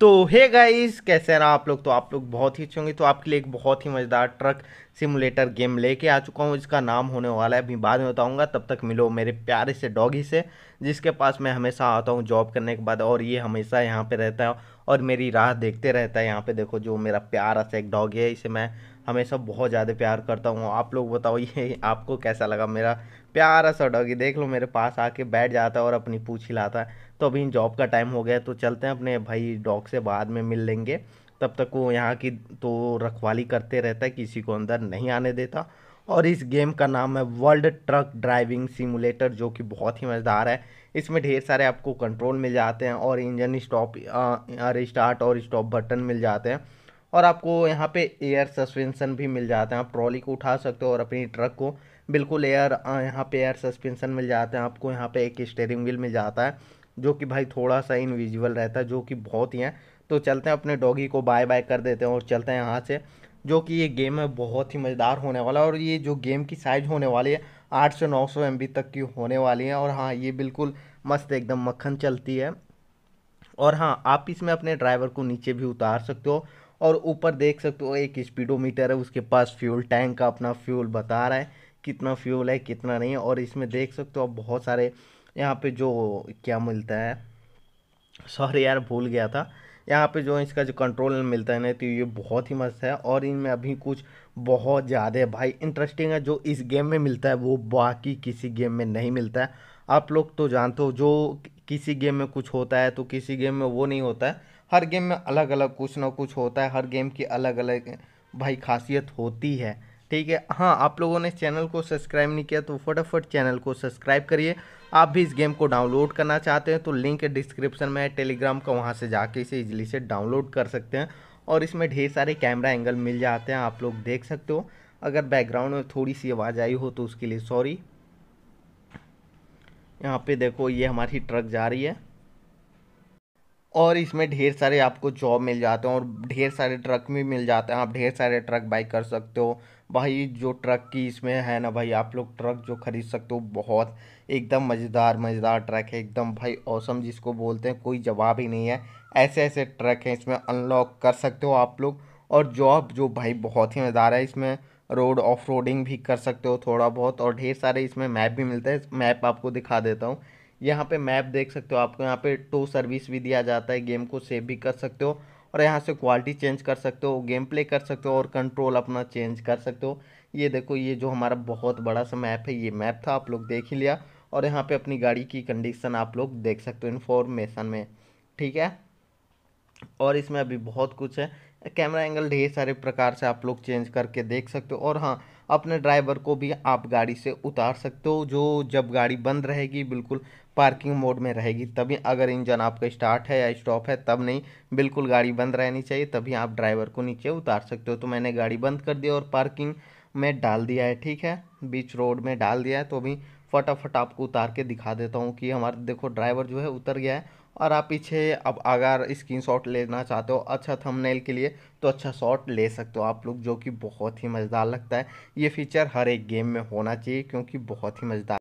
तो hey guys कैसे हैं आप लोग तो आप लोग बहुत ही अच्छे होंगे तो आपके लिए एक बहुत ही मज़ेदार ट्रक सिमुलेटर गेम लेके आ चुका हूँ इसका नाम होने वाला है अभी बाद में बताऊँगा तब तक मिलो मेरे प्यारे से डॉगी से जिसके पास मैं हमेशा आता हूँ जॉब करने के बाद और ये हमेशा यहाँ पर रहता है और मेरी राह देखते रहता है यहाँ पर देखो जो मेरा प्यारा सा एक डॉगी है इसे मैं हमेशा बहुत ज़्यादा प्यार करता हूँ आप लोग बताओ ये आपको कैसा लगा मेरा प्यारा सा डॉगी देख लो मेरे पास आके बैठ जाता है और अपनी पूछ हिलाता है तो अभी जॉब का टाइम हो गया तो चलते हैं अपने भाई डॉग से बाद में मिल लेंगे तब तक वो यहाँ की तो रखवाली करते रहता है किसी को अंदर नहीं आने देता और इस गेम का नाम है वर्ल्ड ट्रक ड्राइविंग सिमुलेटर जो कि बहुत ही मज़ेदार है इसमें ढेर सारे आपको कंट्रोल मिल जाते हैं और इंजन स्टॉप रिस्टार्ट और स्टॉप बटन मिल जाते हैं और आपको यहाँ पे एयर सस्पेंशन भी मिल जाता है आप ट्रॉली को उठा सकते हो और अपनी ट्रक को बिल्कुल एयर यहाँ पे एयर सस्पेंशन मिल जाता है आपको यहाँ पे एक स्टेयरिंग व्हील मिल जाता है जो कि भाई थोड़ा सा इनविजिबल रहता है जो कि बहुत ही है तो चलते हैं अपने डॉगी को बाय बाय कर देते हैं और चलते हैं यहाँ से जो कि ये गेम है बहुत ही मज़ेदार होने वाला है और ये जो गेम की साइज़ होने वाली है आठ से नौ सौ एम तक की होने वाली है और हाँ ये बिल्कुल मस्त एकदम मक्खन चलती है और हाँ आप इसमें अपने ड्राइवर को नीचे भी उतार सकते हो और ऊपर देख सकते हो एक स्पीडोमीटर है उसके पास फ्यूल टैंक का अपना फ्यूल बता रहा है कितना फ्यूल है कितना नहीं है और इसमें देख सकते हो आप बहुत सारे यहाँ पे जो क्या मिलता है सॉरी यार भूल गया था यहाँ पे जो इसका जो कंट्रोल मिलता है ना तो ये बहुत ही मस्त है और इनमें अभी कुछ बहुत ज़्यादा भाई इंटरेस्टिंग है जो इस गेम में मिलता है वो बाकी किसी गेम में नहीं मिलता है आप लोग तो जानते हो जो किसी गेम में कुछ होता है तो किसी गेम में वो नहीं होता है हर गेम में अलग अलग कुछ ना कुछ होता है हर गेम की अलग अलग भाई खासियत होती है ठीक है हाँ आप लोगों ने चैनल को सब्सक्राइब नहीं किया तो फटाफट चैनल को सब्सक्राइब करिए आप भी इस गेम को डाउनलोड करना चाहते हैं तो लिंक डिस्क्रिप्शन में है टेलीग्राम का वहाँ से जाके इसे इजीली से डाउनलोड कर सकते हैं और इसमें ढेर सारे कैमरा एंगल मिल जाते हैं आप लोग देख सकते हो अगर बैकग्राउंड में थोड़ी सी आवाज़ आई हो तो उसके लिए सॉरी यहाँ पे देखो ये हमारी ट्रक जा रही है और इसमें ढेर सारे आपको जॉब मिल जाते हैं और ढेर सारे ट्रक भी मिल जाते हैं आप ढेर सारे ट्रक बाई कर सकते हो भाई जो ट्रक की इसमें है ना भाई आप लोग ट्रक जो खरीद सकते हो बहुत एकदम मज़ेदार मज़ेदार ट्रक है एकदम भाई औसम जिसको बोलते हैं कोई जवाब ही नहीं है ऐसे ऐसे ट्रक हैं इसमें अनलॉक कर सकते हो आप लोग और जॉब जो भाई बहुत ही मज़ेदार है इसमें रोड ऑफ रोडिंग भी कर सकते हो थोड़ा बहुत और ढेर सारे इसमें मैप भी मिलते हैं मैप आपको दिखा देता हूँ यहाँ पे मैप देख सकते हो आपको यहाँ पे टो सर्विस भी दिया जाता है गेम को सेव भी कर सकते हो और यहाँ से क्वालिटी चेंज कर सकते हो गेम प्ले कर सकते हो और कंट्रोल अपना चेंज कर सकते हो ये देखो ये जो हमारा बहुत बड़ा सा मैप है ये मैप था आप लोग देख ही लिया और यहाँ पे अपनी गाड़ी की कंडीशन आप लोग देख सकते हो इन्फॉर्मेशन में ठीक है और इसमें अभी बहुत कुछ है कैमरा एंगल ढेर सारे प्रकार से आप लोग चेंज करके देख सकते हो और हाँ अपने ड्राइवर को भी आप गाड़ी से उतार सकते हो जो जब गाड़ी बंद रहेगी बिल्कुल पार्किंग मोड में रहेगी तभी अगर इंजन आपका स्टार्ट है या स्टॉप है तब नहीं बिल्कुल गाड़ी बंद रहनी चाहिए तभी आप ड्राइवर को नीचे उतार सकते हो तो मैंने गाड़ी बंद कर दी और पार्किंग में डाल दिया है ठीक है बीच रोड में डाल दिया है तो अभी फटाफट आपको उतार के दिखा देता हूँ कि हमारा देखो ड्राइवर जो है उतर गया है और आप पीछे अब अगर स्क्रीनशॉट लेना चाहते हो अच्छा थंबनेल के लिए तो अच्छा शॉट ले सकते हो आप लोग जो कि बहुत ही मज़ेदार लगता है ये फीचर हर एक गेम में होना चाहिए क्योंकि बहुत ही मज़ेदार